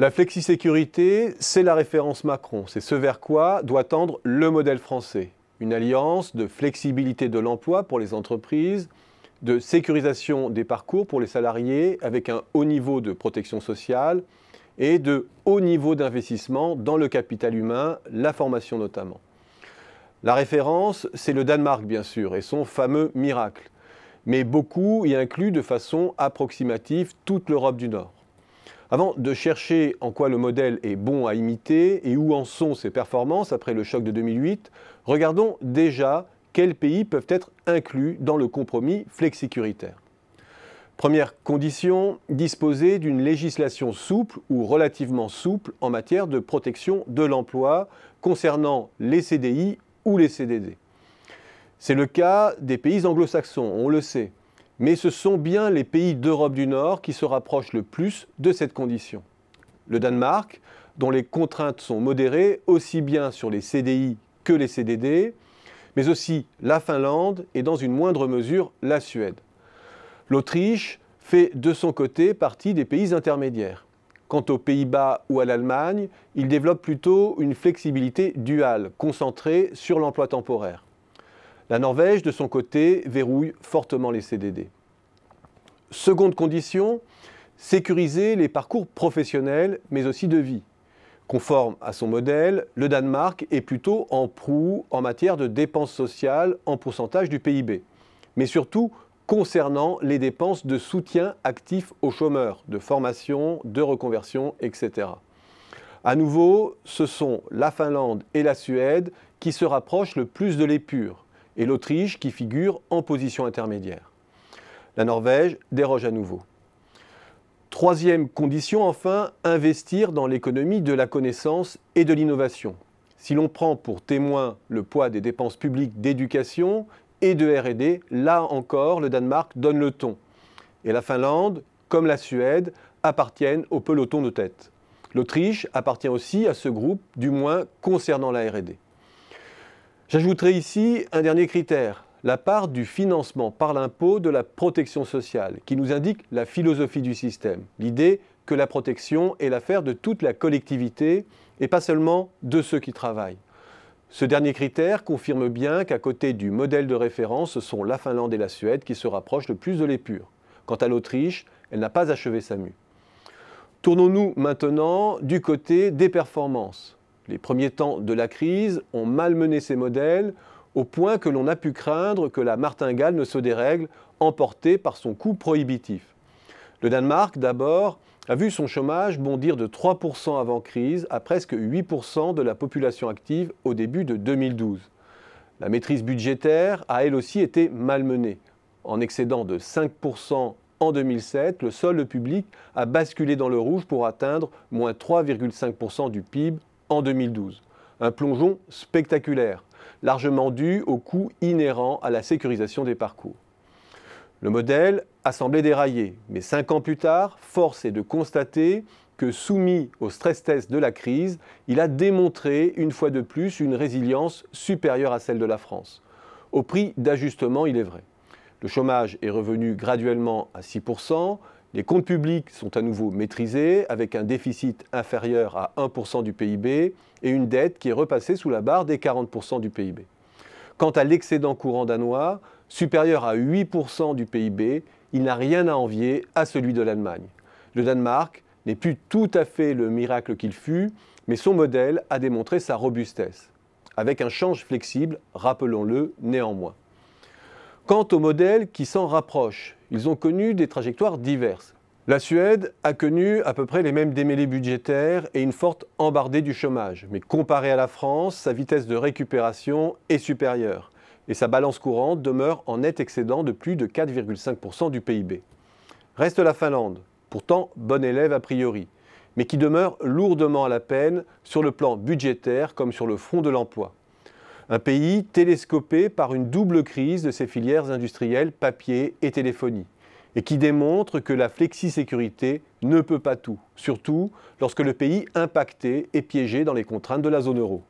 La flexisécurité, c'est la référence Macron. C'est ce vers quoi doit tendre le modèle français. Une alliance de flexibilité de l'emploi pour les entreprises, de sécurisation des parcours pour les salariés avec un haut niveau de protection sociale et de haut niveau d'investissement dans le capital humain, la formation notamment. La référence, c'est le Danemark bien sûr et son fameux miracle, mais beaucoup y incluent de façon approximative toute l'Europe du Nord. Avant de chercher en quoi le modèle est bon à imiter et où en sont ses performances après le choc de 2008, regardons déjà quels pays peuvent être inclus dans le compromis flexicuritaire. Première condition, disposer d'une législation souple ou relativement souple en matière de protection de l'emploi concernant les CDI ou les CDD. C'est le cas des pays anglo-saxons, on le sait mais ce sont bien les pays d'Europe du Nord qui se rapprochent le plus de cette condition. Le Danemark, dont les contraintes sont modérées aussi bien sur les CDI que les CDD, mais aussi la Finlande et dans une moindre mesure la Suède. L'Autriche fait de son côté partie des pays intermédiaires. Quant aux Pays-Bas ou à l'Allemagne, ils développent plutôt une flexibilité duale, concentrée sur l'emploi temporaire. La Norvège, de son côté, verrouille fortement les CDD. Seconde condition, sécuriser les parcours professionnels, mais aussi de vie. Conforme à son modèle, le Danemark est plutôt en proue en matière de dépenses sociales en pourcentage du PIB, mais surtout concernant les dépenses de soutien actif aux chômeurs, de formation, de reconversion, etc. À nouveau, ce sont la Finlande et la Suède qui se rapprochent le plus de l'épure et l'Autriche qui figure en position intermédiaire. La Norvège déroge à nouveau. Troisième condition, enfin, investir dans l'économie de la connaissance et de l'innovation. Si l'on prend pour témoin le poids des dépenses publiques d'éducation et de RD, là encore, le Danemark donne le ton. Et la Finlande, comme la Suède, appartiennent au peloton de tête. L'Autriche appartient aussi à ce groupe, du moins concernant la RD. J'ajouterai ici un dernier critère, la part du financement par l'impôt de la protection sociale, qui nous indique la philosophie du système, l'idée que la protection est l'affaire de toute la collectivité et pas seulement de ceux qui travaillent. Ce dernier critère confirme bien qu'à côté du modèle de référence, ce sont la Finlande et la Suède qui se rapprochent le plus de l'épure. Quant à l'Autriche, elle n'a pas achevé sa mue. Tournons-nous maintenant du côté des performances les premiers temps de la crise ont malmené ces modèles au point que l'on a pu craindre que la martingale ne se dérègle, emportée par son coût prohibitif. Le Danemark, d'abord, a vu son chômage bondir de 3% avant crise à presque 8% de la population active au début de 2012. La maîtrise budgétaire a elle aussi été malmenée. En excédant de 5% en 2007, le solde public a basculé dans le rouge pour atteindre moins 3,5% du PIB en 2012. Un plongeon spectaculaire, largement dû aux coûts inhérents à la sécurisation des parcours. Le modèle a semblé déraillé, mais cinq ans plus tard, force est de constater que soumis au stress test de la crise, il a démontré une fois de plus une résilience supérieure à celle de la France. Au prix d'ajustement, il est vrai. Le chômage est revenu graduellement à 6%, les comptes publics sont à nouveau maîtrisés, avec un déficit inférieur à 1% du PIB et une dette qui est repassée sous la barre des 40% du PIB. Quant à l'excédent courant danois, supérieur à 8% du PIB, il n'a rien à envier à celui de l'Allemagne. Le Danemark n'est plus tout à fait le miracle qu'il fut, mais son modèle a démontré sa robustesse, avec un change flexible, rappelons-le néanmoins. Quant aux modèles qui s'en rapprochent, ils ont connu des trajectoires diverses. La Suède a connu à peu près les mêmes démêlés budgétaires et une forte embardée du chômage. Mais comparée à la France, sa vitesse de récupération est supérieure et sa balance courante demeure en net excédent de plus de 4,5% du PIB. Reste la Finlande, pourtant bonne élève a priori, mais qui demeure lourdement à la peine sur le plan budgétaire comme sur le front de l'emploi. Un pays télescopé par une double crise de ses filières industrielles papier et téléphonie, et qui démontre que la flexisécurité ne peut pas tout, surtout lorsque le pays impacté est piégé dans les contraintes de la zone euro.